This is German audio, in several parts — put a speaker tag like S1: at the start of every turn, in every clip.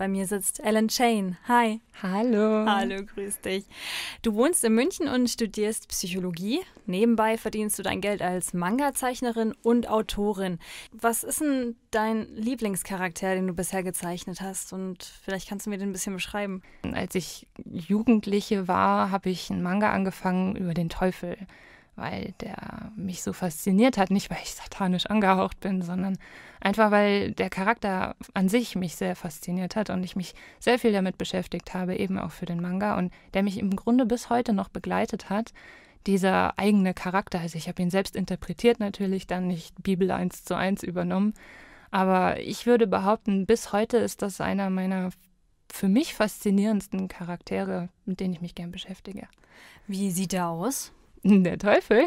S1: Bei mir sitzt Ellen Chain. Hi. Hallo. Hallo, grüß dich. Du wohnst in München und studierst Psychologie. Nebenbei verdienst du dein Geld als Manga-Zeichnerin und Autorin. Was ist denn dein Lieblingscharakter, den du bisher gezeichnet hast? Und vielleicht kannst du mir den ein bisschen beschreiben. Als ich Jugendliche war, habe ich einen Manga angefangen
S2: über den Teufel weil der mich so fasziniert hat. Nicht, weil ich satanisch angehaucht bin, sondern einfach, weil der Charakter an sich mich sehr fasziniert hat und ich mich sehr viel damit beschäftigt habe, eben auch für den Manga und der mich im Grunde bis heute noch begleitet hat. Dieser eigene Charakter, also ich habe ihn selbst interpretiert natürlich, dann nicht Bibel eins zu eins übernommen. Aber ich würde behaupten, bis heute ist das einer meiner für mich faszinierendsten Charaktere, mit denen ich mich gern beschäftige. Wie sieht er aus? Der Teufel?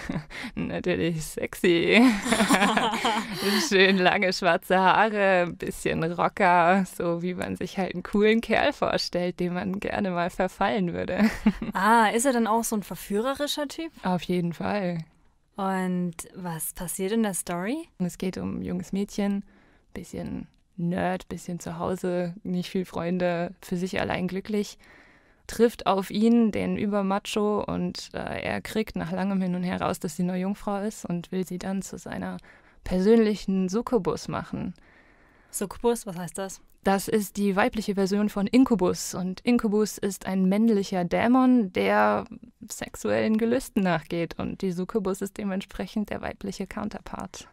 S2: Natürlich sexy. Schön lange schwarze Haare, bisschen Rocker, so wie man sich halt
S1: einen coolen Kerl vorstellt, dem man gerne mal verfallen würde. ah, ist er dann auch so ein verführerischer Typ? Auf jeden Fall. Und was passiert in der Story? Es geht um ein junges Mädchen, ein bisschen Nerd, ein bisschen zu Hause, nicht viel
S2: Freunde, für sich allein glücklich trifft auf ihn, den Übermacho, und äh, er kriegt nach langem Hin und Her raus, dass sie nur Jungfrau ist und will sie dann zu seiner persönlichen Succubus machen.
S1: Succubus, was heißt das?
S2: Das ist die weibliche Version von Inkubus. Und Inkubus ist ein männlicher Dämon, der sexuellen Gelüsten nachgeht. Und die Succubus ist dementsprechend der weibliche Counterpart.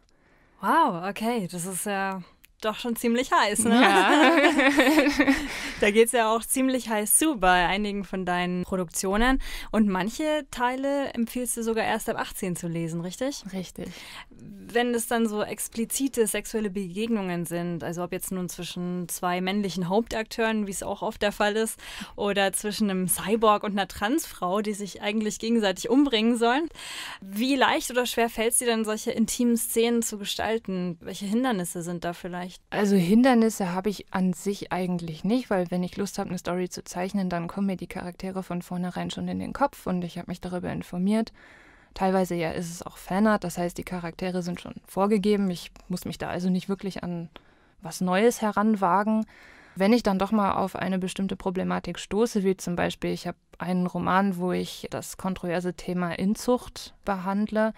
S1: Wow, okay, das ist ja doch schon ziemlich heiß, ne? Ja. da geht es ja auch ziemlich heiß zu bei einigen von deinen Produktionen. Und manche Teile empfiehlst du sogar erst ab 18 zu lesen, richtig? Richtig. Wenn es dann so explizite sexuelle Begegnungen sind, also ob jetzt nun zwischen zwei männlichen Hauptakteuren, wie es auch oft der Fall ist, oder zwischen einem Cyborg und einer Transfrau, die sich eigentlich gegenseitig umbringen sollen, wie leicht oder schwer fällt es dir dann, solche intimen Szenen zu gestalten? Welche Hindernisse sind da vielleicht? nicht?
S2: Also Hindernisse habe ich an sich eigentlich nicht, weil wenn ich Lust habe, eine Story zu zeichnen, dann kommen mir die Charaktere von vornherein schon in den Kopf und ich habe mich darüber informiert. Teilweise ja ist es auch Fanart, das heißt, die Charaktere sind schon vorgegeben. Ich muss mich da also nicht wirklich an was Neues heranwagen. Wenn ich dann doch mal auf eine bestimmte Problematik stoße, wie zum Beispiel, ich habe einen Roman, wo ich das kontroverse Thema Inzucht behandle,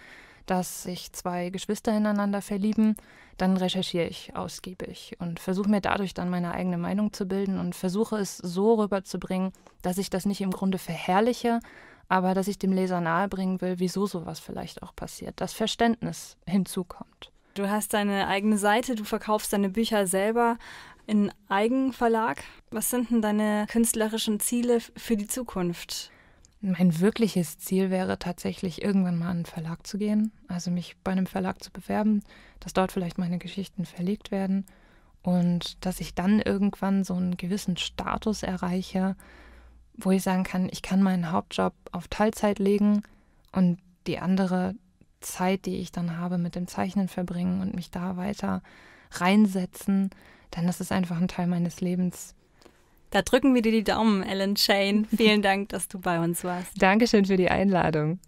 S2: dass sich zwei Geschwister ineinander verlieben, dann recherchiere ich ausgiebig und versuche mir dadurch dann meine eigene Meinung zu bilden und versuche es so rüberzubringen, dass ich das nicht im Grunde verherrliche, aber dass ich dem Leser nahebringen will, wieso sowas vielleicht auch passiert, dass Verständnis hinzukommt.
S1: Du hast deine eigene Seite, du verkaufst deine Bücher selber in Eigenverlag. Was sind denn deine künstlerischen Ziele für die Zukunft? Mein wirkliches Ziel wäre
S2: tatsächlich, irgendwann mal an einen Verlag zu gehen, also mich bei einem Verlag zu bewerben, dass dort vielleicht meine Geschichten verlegt werden und dass ich dann irgendwann so einen gewissen Status erreiche, wo ich sagen kann, ich kann meinen Hauptjob auf Teilzeit legen und die andere Zeit, die ich dann habe, mit dem Zeichnen verbringen und mich da weiter reinsetzen, denn das ist einfach ein Teil meines Lebens,
S1: da drücken wir dir die Daumen, Ellen Shane. Vielen Dank, dass du bei uns warst.
S2: Dankeschön für die Einladung.